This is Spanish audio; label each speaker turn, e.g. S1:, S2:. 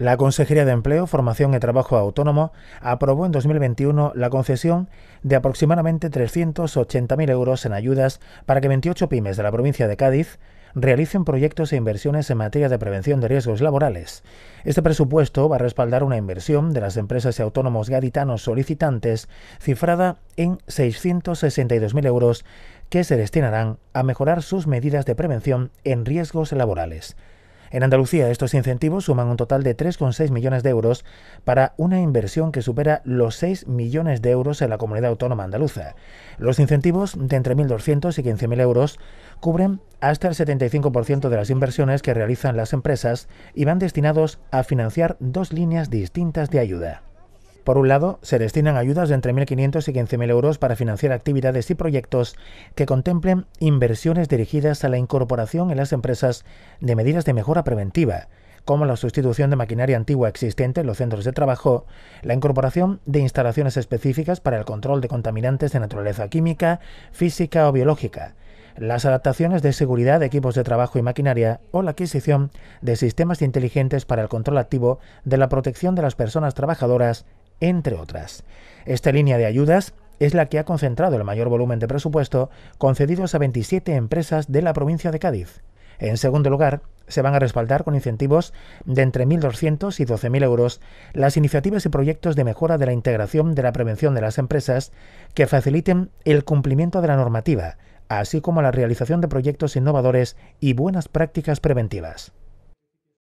S1: La Consejería de Empleo, Formación y Trabajo Autónomo aprobó en 2021 la concesión de aproximadamente 380.000 euros en ayudas para que 28 pymes de la provincia de Cádiz realicen proyectos e inversiones en materia de prevención de riesgos laborales. Este presupuesto va a respaldar una inversión de las empresas y autónomos gaditanos solicitantes cifrada en 662.000 euros que se destinarán a mejorar sus medidas de prevención en riesgos laborales. En Andalucía, estos incentivos suman un total de 3,6 millones de euros para una inversión que supera los 6 millones de euros en la comunidad autónoma andaluza. Los incentivos de entre 1.200 y 15.000 euros cubren hasta el 75% de las inversiones que realizan las empresas y van destinados a financiar dos líneas distintas de ayuda. Por un lado, se destinan ayudas de entre 1.500 y 15.000 euros para financiar actividades y proyectos que contemplen inversiones dirigidas a la incorporación en las empresas de medidas de mejora preventiva, como la sustitución de maquinaria antigua existente en los centros de trabajo, la incorporación de instalaciones específicas para el control de contaminantes de naturaleza química, física o biológica, las adaptaciones de seguridad de equipos de trabajo y maquinaria o la adquisición de sistemas inteligentes para el control activo de la protección de las personas trabajadoras entre otras. Esta línea de ayudas es la que ha concentrado el mayor volumen de presupuesto concedidos a 27 empresas de la provincia de Cádiz. En segundo lugar, se van a respaldar con incentivos de entre 1.200 y 12.000 euros las iniciativas y proyectos de mejora de la integración de la prevención de las empresas que faciliten el cumplimiento de la normativa, así como la realización de proyectos innovadores y buenas prácticas preventivas.